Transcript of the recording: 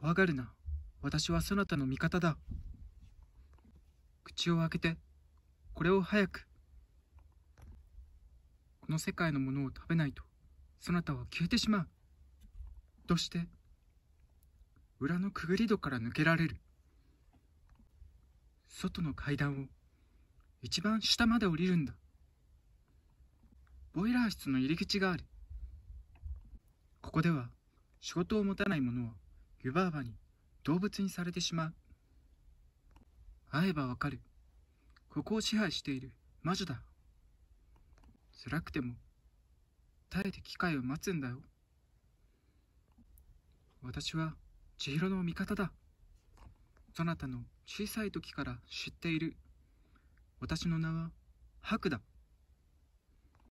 わがるな。私はそなたの味方だ。口を開けて、これを早く。この世界のものを食べないと、そなたは消えてしまう。として、裏のくぐり戸から抜けられる。外の階段を、一番下まで降りるんだ。ボイラー室の入り口がある。ここでは、仕事を持たない者は湯婆婆に動物にされてしまう会えばわかるここを支配している魔女だ辛くても耐えて機会を待つんだよ私は千尋の味方だそなたの小さい時から知っている私の名は白だ